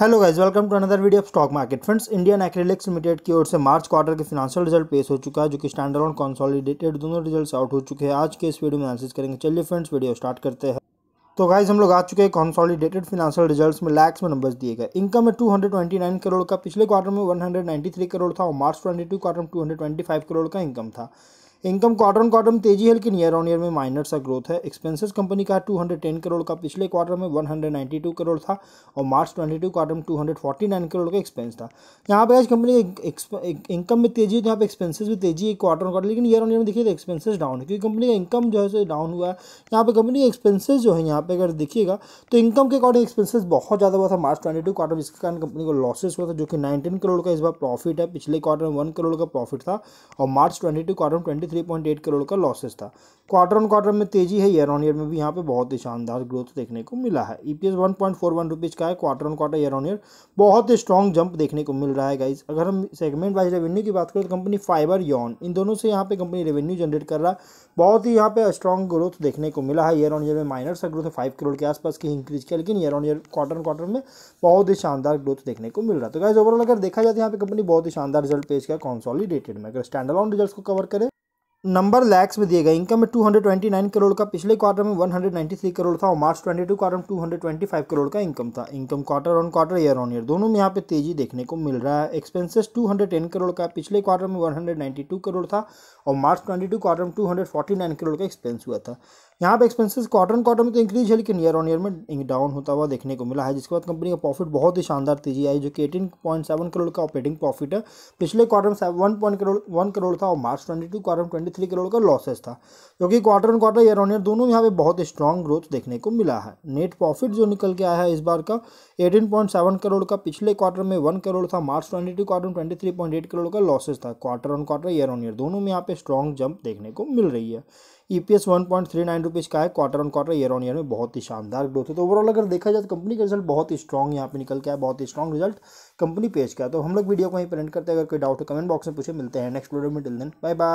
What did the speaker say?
hello guys welcome to another video of stock market friends Indian acrylics limited की ओर से March quarter के financial result पेश हो चुका है जो कि स्टैंडर्ड और कॉन्सॉलिडेटेड दोनों रिजल्ट्स आउट हो चुके हैं आज के इस वीडियो में एनालिसिस करेंगे चलिए फ्रेंड्स वीडियो स्टार्ट करते हैं तो गाइज हम लोग आ चुके हैं कॉन्सॉलिडेटेड फिनेंशियल रिजल्ट में लैक्स में नंबर्स दिए गए इनकम में टू करोड़ का पिछले क्वार्टर में वन करोड़ था और मार्च ट्वेंटी क्वार्टर में टू करोड़ का इनकम था इनकम क्वार्टर ऑन क्वार्टर में तेजी है लेकिन ईयर ऑन ईयर में माइनर सा ग्रोथ है एक्सपेंसेस कंपनी का 210 करोड़ का पिछले क्वार्टर में 192 करोड़ था और मार्च 22 क्वार्टर में 249 करोड़ का एक्सपेंस था यहाँ पर आज कंपनी इनकम में तेजी है तो यहाँ पर एक्सपेंसेस भी तेजी है क्वार्टर ऑन क्वार्टर लेकिन ईयर ऑन ईयर में देखिए तो डाउन है क्योंकि कंपनी का इनकम जो है डाउन हुआ है यहाँ पे कंपनी के एक्सपेंसेस जो है यहाँ पे अगर देखिएगा तो इनकम के अकॉर्डिंग एक्सपेंसेस बहुत ज़्यादा हुआ था मार्च ट्वेंटी क्वार्टर में कारण कंपनी को लॉसेस हुआ था जो कि नाइनटीन करोड़ का इस बार प्रॉफिट है पिछले क्वार्टर में वन करोड़ का प्रॉफिट था और मार्च ट्वेंटी क्वार्टर में twenty three point eight crore का लॉसेस था क्वार्टर ऑन क्वार्टर में तेजी है ईयर ऑन ईयर में भी यहाँ पे बहुत ही शानदार ग्रोथ देखने को मिला है E P S one point four one rupees का है quarter on quarter year on year बहुत ही स्ट्रॉन्ग जंप देखने को मिल रहा है गाइज अगर हम सेगमेंट वाइज रेवेन्यू की बात करें तो कंपनी फाइबर यॉन इन दोनों से यहाँ पे कंपनी रेवेन्यू जनरेट कर रहा है बहुत ही यहाँ पे स्ट्रॉन्ग ग्रोथ देखने को मिला है ईयर ऑन ईयर में माइनर सा ग्रोथ है फाइव करोड़ के आसपास की इंक्रीज किया लेकिन year on year quarter quarter में बहुत ही शानदार ग्रोथ देखने को मिल रहा है तो गाइज ओवरऑल अगर देखा जाए तो यहाँ पे कंपनी बहुत ही शानदार रिजल्ट पेश किया कॉन्सॉलीडेटेड में अगर स्टैंड ऑन रिजल्ट को कवर करें नंबर लैक्स में दिए गए इनकम में 229 करोड़ का पिछले क्वार्टर में 193 करोड़ था और मार्च 22 क्वार्टर में 225 करोड़ का इनकम था income quarter on quarter year on year दोनों में यहाँ पे तेजी देखने को मिल रहा है एक्सपेंसेस 210 करोड़ का पिछले क्वार्टर में 192 करोड़ था और मार्च 22 क्वार्टर में 249 करोड़ का एक्सपेंस हुआ था यहाँ पे एक्सपेंसेस क्वार्टर क्वार्टर में तो इंक्रीज है लेकिन ईयर ऑन ईयर में डाउन होता हुआ देखने को मिला है जिसके बाद कंपनी का प्रॉफिट बहुत ही शानदार तेजी आई जो कि एटीन पॉइंट सेवन करोड़ का ऑपरेटिंग प्रॉफिट है पिछले क्वार्टर में one point crore one crore था और मार्च ट्वेंटी क्वार्टर में ट्वेंटी थ्री करोड़ का लॉसेस था जो कि quarter and quarter year on year दोनों यहाँ पे बहुत स्ट्रॉन्ग ग्रोथ देखने को मिला है नेट प्रॉफिट जो निकल के आया है इस बार का एटीन पॉइंट सेवन करोड़ का पिछले क्वार्टर में वन करोड़ था March twenty two quarter twenty three point eight crore का लॉसेस था quarter on quarter year on year दोनों में यहाँ पे स्ट्रॉन्ग जंप देखने को मिल रही है E P S one point three nine rupees का है quarter on quarter year on year में बहुत ही शानदार ग्रोथ है तो ओवरऑल अगर देखा जाए तो कंपनी का रिजल्ट बहुत ही स्ट्रॉन्ग यहाँ पे निकल के आया बहुत ही स्ट्रॉन्ग रिजल्ट कंपनी पेश किया तो हम लोग वीडियो को यहीं प्रिंट करते हैं अगर कोई डाउट है कमेंट बॉक्स में पूछे मिलते हैं नेक्स्ट वीडियो में टिल दिन बाय बाय